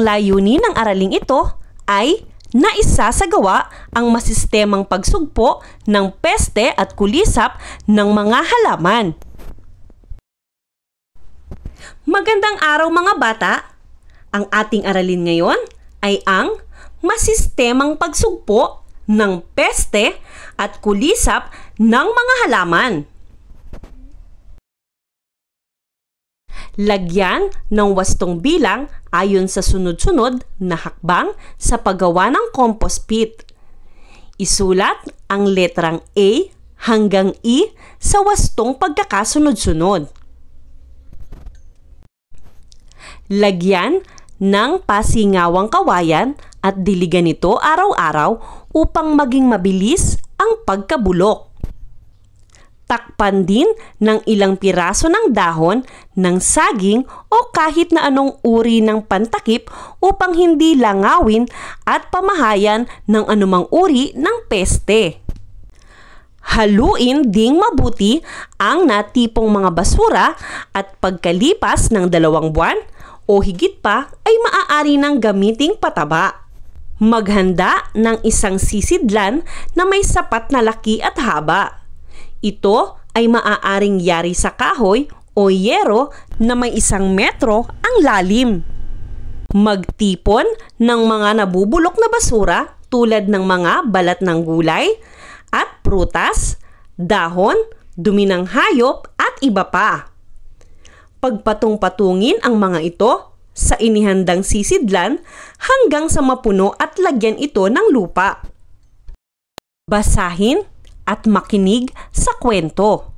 Ang layunin ng araling ito ay naisasagawa ang masistemang pagsugpo ng peste at kulisap ng mga halaman. Magandang araw mga bata! Ang ating aralin ngayon ay ang masistemang pagsugpo ng peste at kulisap ng mga halaman. Lagyan ng wastong bilang ayon sa sunod-sunod na hakbang sa paggawa ng compost pit. Isulat ang letrang A hanggang E sa wastong pagkakasunod-sunod. Lagyan ng pasingawang kawayan at diligan ito araw-araw upang maging mabilis ang pagkabulok takpan din ng ilang piraso ng dahon, ng saging o kahit na anong uri ng pantakip upang hindi langawin at pamahayan ng anumang uri ng peste. Haluin ding mabuti ang natipong mga basura at pagkalipas ng dalawang buwan o higit pa ay maaari ng gamiting pataba. Maghanda ng isang sisidlan na may sapat na laki at haba. Ito ay maaaring yari sa kahoy o yero na may isang metro ang lalim. Magtipon ng mga nabubulok na basura tulad ng mga balat ng gulay at prutas, dahon, dumi ng hayop at iba pa. Pagpatong-patungin ang mga ito sa inihandang sisidlan hanggang sa mapuno at lagyan ito ng lupa. Basahin at makinig sa kwento.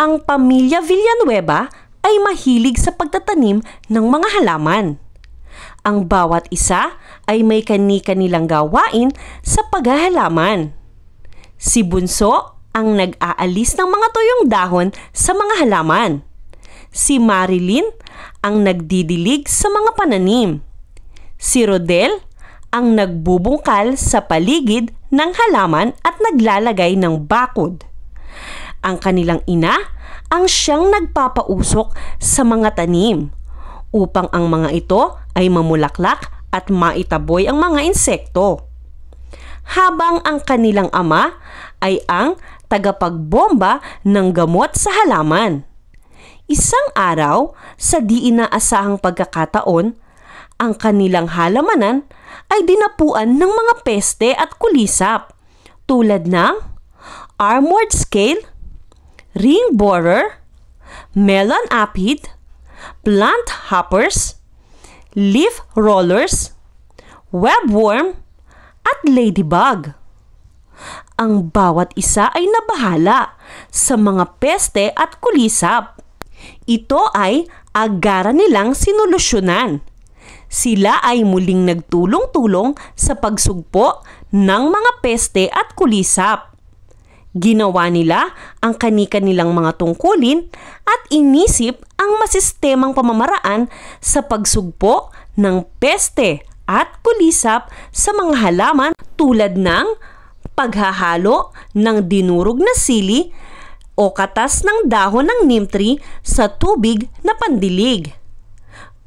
Ang pamilya Villanueva ay mahilig sa pagtatanim ng mga halaman. Ang bawat isa ay may kani-kanilang gawain sa paghahalaman. Si Bunso ang nag-aalis ng mga tuyong dahon sa mga halaman. Si Marilyn ang nagdidilig sa mga pananim. Si Rodel ang nagbubungkal sa paligid ng halaman at naglalagay ng bakod. Ang kanilang ina ang siyang nagpapausok sa mga tanim upang ang mga ito ay mamulaklak at maitaboy ang mga insekto. Habang ang kanilang ama ay ang tagapagbomba ng gamot sa halaman. Isang araw, sa di inaasahang pagkakataon, ang kanilang halamanan ay dinapuan ng mga peste at kulisap tulad ng armored scale, ring borer, melon apid, plant hoppers, leaf rollers, webworm, at ladybug. Ang bawat isa ay nabahala sa mga peste at kulisap. Ito ay agara nilang sinolusyonan sila ay muling nagtulong-tulong sa pagsugpo ng mga peste at kulisap. Ginawa nila ang kanika nilang mga tungkulin at inisip ang masistemang pamamaraan sa pagsugpo ng peste at kulisap sa mga halaman tulad ng paghahalo ng dinurog na sili o katas ng dahon ng neem tree sa tubig na pandilig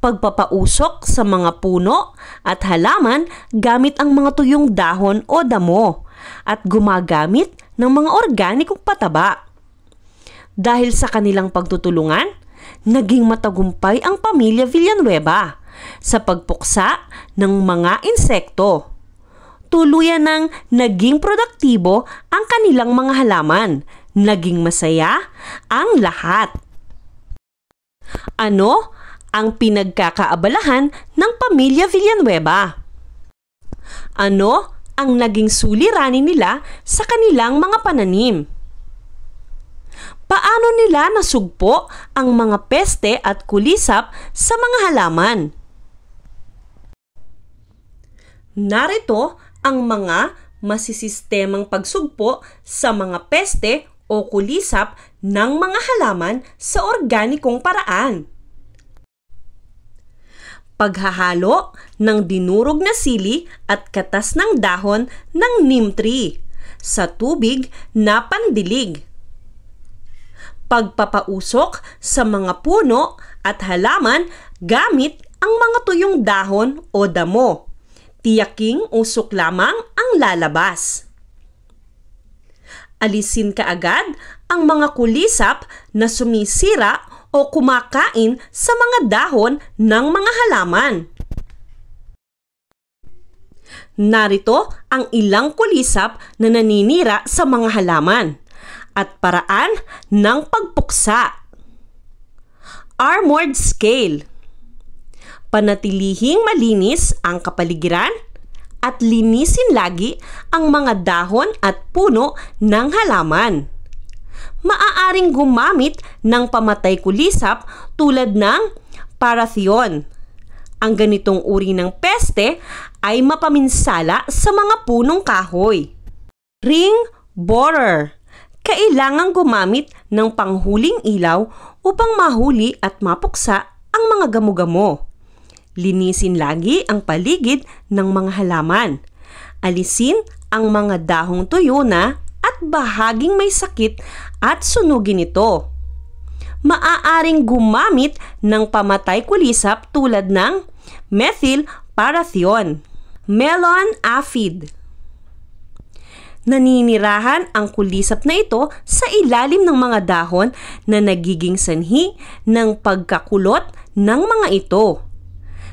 pagpapausok sa mga puno at halaman gamit ang mga tuyong dahon o damo at gumagamit ng mga organikong pataba. Dahil sa kanilang pagtutulungan, naging matagumpay ang pamilya Villanueva sa pagpuksa ng mga insekto. Tuluyan ng naging produktibo ang kanilang mga halaman. Naging masaya ang lahat. Ano ang pinagkakaabalahan ng pamilya Villanueva. Ano ang naging suliranin nila sa kanilang mga pananim? Paano nila nasugpo ang mga peste at kulisap sa mga halaman? Narito ang mga masisistemang pagsugpo sa mga peste o kulisap ng mga halaman sa organikong paraan paghahalo ng dinurog na sili at katas ng dahon ng neem tree sa tubig na pandilig. Pagpapausok sa mga puno at halaman gamit ang mga tuyong dahon o damo. Tiyaking usok lamang ang lalabas. Alisin kaagad ang mga kulisap na sumisira o kumakain sa mga dahon ng mga halaman. Narito ang ilang kulisap na naninira sa mga halaman at paraan ng pagpuksa. Armored scale Panatilihing malinis ang kapaligiran at linisin lagi ang mga dahon at puno ng halaman maaaring gumamit ng pamatay kulisap tulad ng parathion. Ang ganitong uri ng peste ay mapaminsala sa mga punong kahoy. Ring borer. Kailangan gumamit ng panghuling ilaw upang mahuli at mapuksa ang mga gamo-gamo. Linisin lagi ang paligid ng mga halaman. Alisin ang mga dahong tuyo na at bahaging may sakit at sunugin ito. Maaaring gumamit ng pamatay kulisap tulad ng methyl parathion, melon aphid. Naninirahan ang kulisap na ito sa ilalim ng mga dahon na nagiging sanhi ng pagkakulot ng mga ito.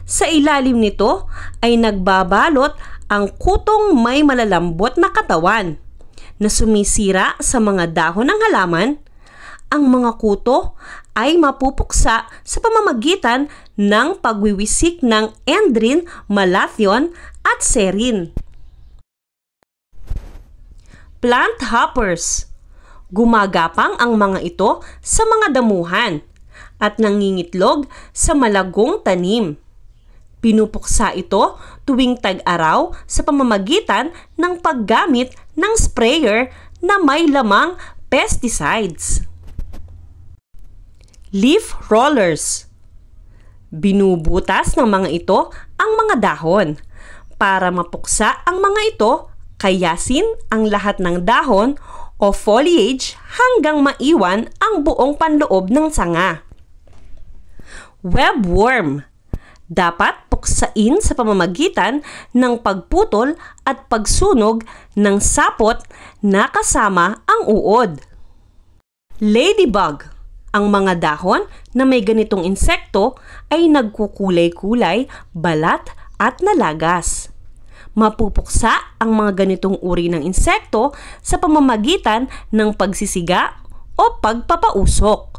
Sa ilalim nito ay nagbabalot ang kutong may malalambot na katawan na sumisira sa mga dahon ng halaman, ang mga kuto ay mapupuksa sa pamamagitan ng pagwiwisik ng endrin, malathion at serin. Plant hoppers Gumagapang ang mga ito sa mga damuhan at nangingitlog sa malagong tanim. Pinupuksa ito tuwing tag-araw sa pamamagitan ng paggamit ng sprayer na may lamang pesticides. Leaf rollers Binubutas ng mga ito ang mga dahon para mapuksa ang mga ito kayasin ang lahat ng dahon o foliage hanggang maiwan ang buong panloob ng sanga. Webworm dapat puksain sa pamamagitan ng pagputol at pagsunog ng sapot na kasama ang uod. Ladybug Ang mga dahon na may ganitong insekto ay nagkukulay-kulay, balat at nalagas. Mapupuksa ang mga ganitong uri ng insekto sa pamamagitan ng pagsisiga o pagpapausok.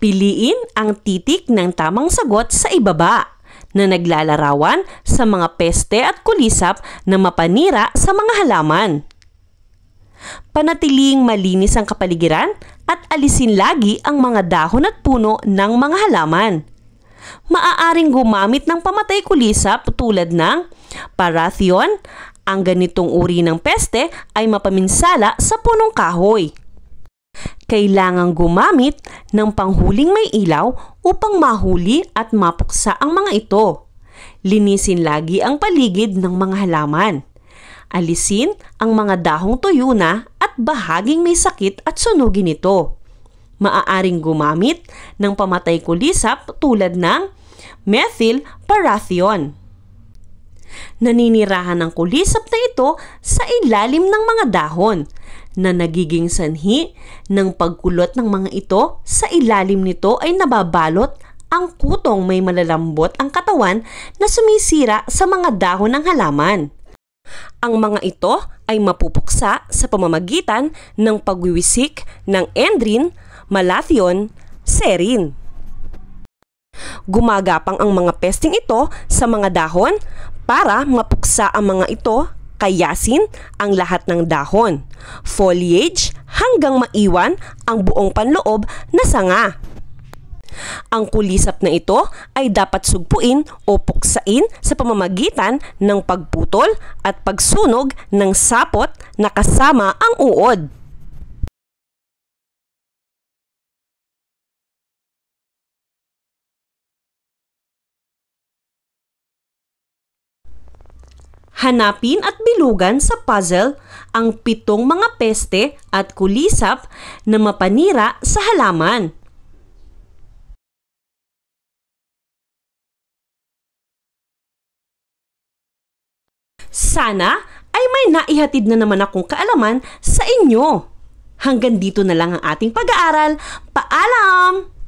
Piliin ang titik ng tamang sagot sa ibaba na naglalarawan sa mga peste at kulisap na mapanira sa mga halaman. Panatiling malinis ang kapaligiran at alisin lagi ang mga dahon at puno ng mga halaman. Maaaring gumamit ng pamatay kulisap tulad ng parathion. Ang ganitong uri ng peste ay mapaminsala sa punong kahoy kailangang gumamit ng panghuling may ilaw upang mahuli at mapuksa ang mga ito. Linisin lagi ang paligid ng mga halaman. Alisin ang mga dahong tuyo na at bahaging may sakit at sunugin ito. Maaaring gumamit ng pamatay kulisap tulad ng methyl parathion. Naninirahan ang kulisap na ito sa ilalim ng mga dahon na nagiging sanhi ng pagkulot ng mga ito sa ilalim nito ay nababalot ang kutong may malalambot ang katawan na sumisira sa mga dahon ng halaman. Ang mga ito ay mapupuksa sa pamamagitan ng pagwiwisik ng endrin, malathion, serin. Gumagapang ang mga pesting ito sa mga dahon para mapuksa ang mga ito kayasin ang lahat ng dahon foliage hanggang maiwan ang buong panloob na sanga. Ang kulisap na ito ay dapat sugpuin o puksain sa pamamagitan ng pagputol at pagsunog ng sapot na kasama ang uod. Hanapin at bilugan sa puzzle ang pitong mga peste at kulisap na mapanira sa halaman. Sana ay may naihatid na naman akong kaalaman sa inyo. Hanggang dito na lang ang ating pag-aaral. Paalam!